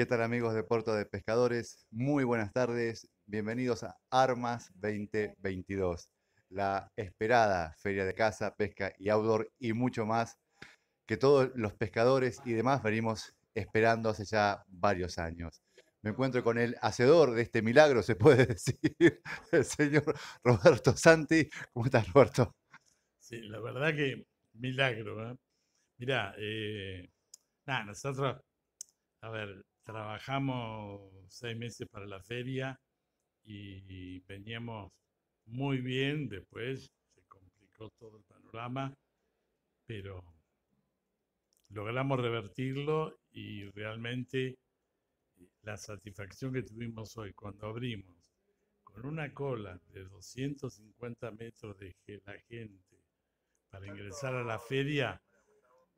¿Qué tal amigos de Puerto de Pescadores? Muy buenas tardes, bienvenidos a Armas 2022, la esperada feria de caza, pesca y outdoor y mucho más que todos los pescadores y demás venimos esperando hace ya varios años. Me encuentro con el hacedor de este milagro, se puede decir, el señor Roberto Santi. ¿Cómo estás, Roberto? Sí, la verdad que milagro. ¿eh? Mirá, eh, nada, nosotros, a ver, trabajamos seis meses para la feria y veníamos muy bien, después se complicó todo el panorama, pero logramos revertirlo y realmente eh, la satisfacción que tuvimos hoy cuando abrimos con una cola de 250 metros de la gente para ingresar a la feria,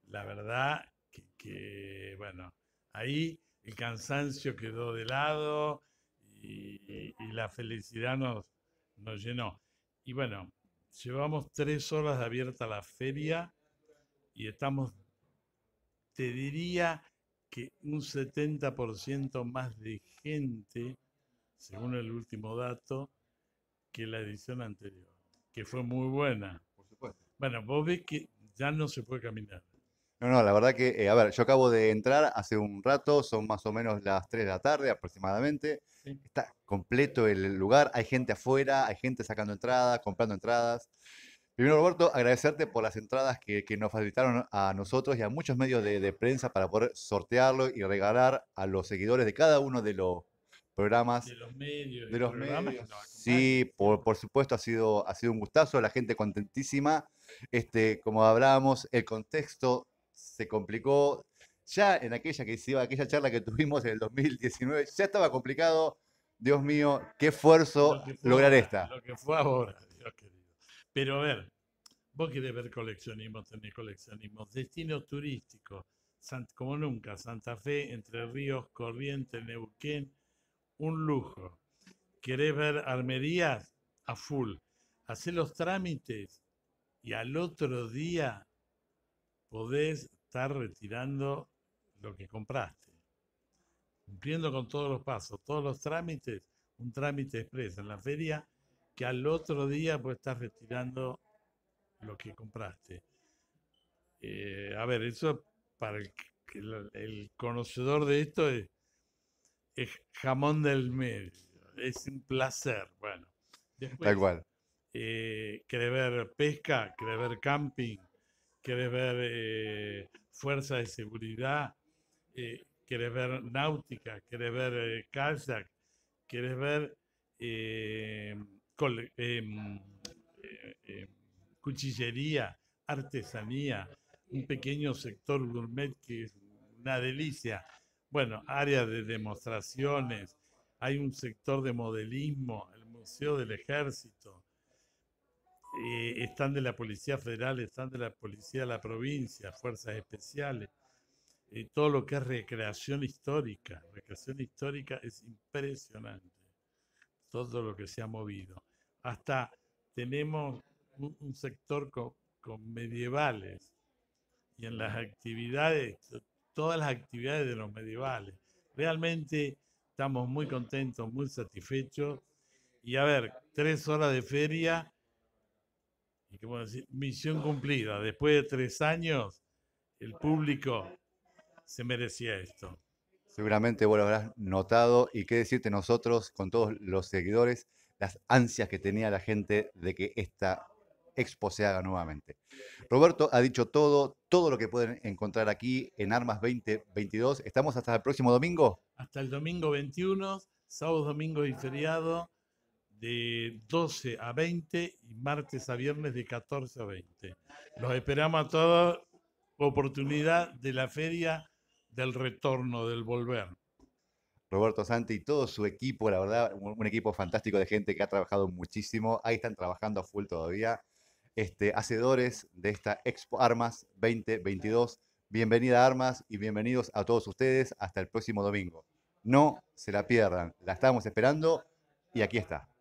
la verdad que, que bueno, ahí el cansancio quedó de lado y, la felicidad nos, nos llenó. Y bueno, llevamos tres horas abierta la feria y estamos, te diría que un 70% más de gente, según el último dato, que la edición anterior, que fue muy buena. Por supuesto. Bueno, vos ves que ya no se puede caminar. No, no, la verdad que, eh, a ver, yo acabo de entrar hace un rato, son más o menos las 3 de la tarde aproximadamente. Está completo el lugar, hay gente afuera, hay gente sacando entradas, comprando entradas. Primero, Roberto, agradecerte por las entradas que, nos facilitaron a nosotros y a muchos medios de, prensa para poder sortearlo y regalar a los seguidores de cada uno de los programas. De los medios. De los Sí, por, supuesto, ha sido, ha sido un gustazo, la gente contentísima. Este, como hablábamos, el contexto se complicó. Ya en aquella que hicimos, aquella charla que tuvimos en el 2019, ya estaba complicado. Dios mío, qué esfuerzo lograr esta. Lo que fue ahora, Pero a ver, vos querés ver coleccionismo, tenés coleccionismo. destino turístico como nunca, Santa Fe, Entre Ríos, Corrientes, Neuquén, un lujo. Querés ver armerías a full. hacer los trámites y al otro día podés estar retirando lo que compraste. Cumpliendo con todos los pasos, todos los trámites, un trámite expresa en la feria, que al otro día pues estás retirando lo que compraste. Eh, a ver, eso para el, conocedor de esto es, jamón del mes. es un placer. Bueno, después, Tal eh, pesca, crever camping, Quieres ver eh, fuerza de seguridad, eh, quieres ver náutica, quieres ver eh, kayak, querés ver eh, em, em, cuchillería, artesanía, un pequeño sector gourmet que es una delicia. Bueno, área de demostraciones, hay un sector de modelismo, el Museo del Ejército, eh, están de la Policía Federal, están de la Policía de la Provincia, Fuerzas Especiales, y eh, todo lo que es recreación histórica. Recreación histórica es impresionante, todo lo que se ha movido. Hasta tenemos un, sector con, con medievales y en las actividades, todas las actividades de los medievales. Realmente estamos muy contentos, muy satisfechos. Y a ver, tres horas de feria ¿qué puedo decir? Misión cumplida. Después de tres años, el público se merecía esto. Seguramente vos lo habrás notado y qué decirte nosotros con todos los seguidores, las ansias que tenía la gente de que esta expo se haga nuevamente. Roberto ha dicho todo, todo lo que pueden encontrar aquí en Armas 2022. Estamos hasta el próximo domingo. Hasta el domingo 21, sábado, domingo y feriado de 12 a 20 y martes a viernes de 14 a 20. Los esperamos a toda oportunidad de la feria, del retorno, del volver. Roberto Santi y todo su equipo, la verdad, un, equipo fantástico de gente que ha trabajado muchísimo. Ahí están trabajando a full todavía. Este, hacedores de esta Expo Armas 2022. Bienvenida Armas y bienvenidos a todos ustedes hasta el próximo domingo. No se la pierdan, la estamos esperando y aquí está.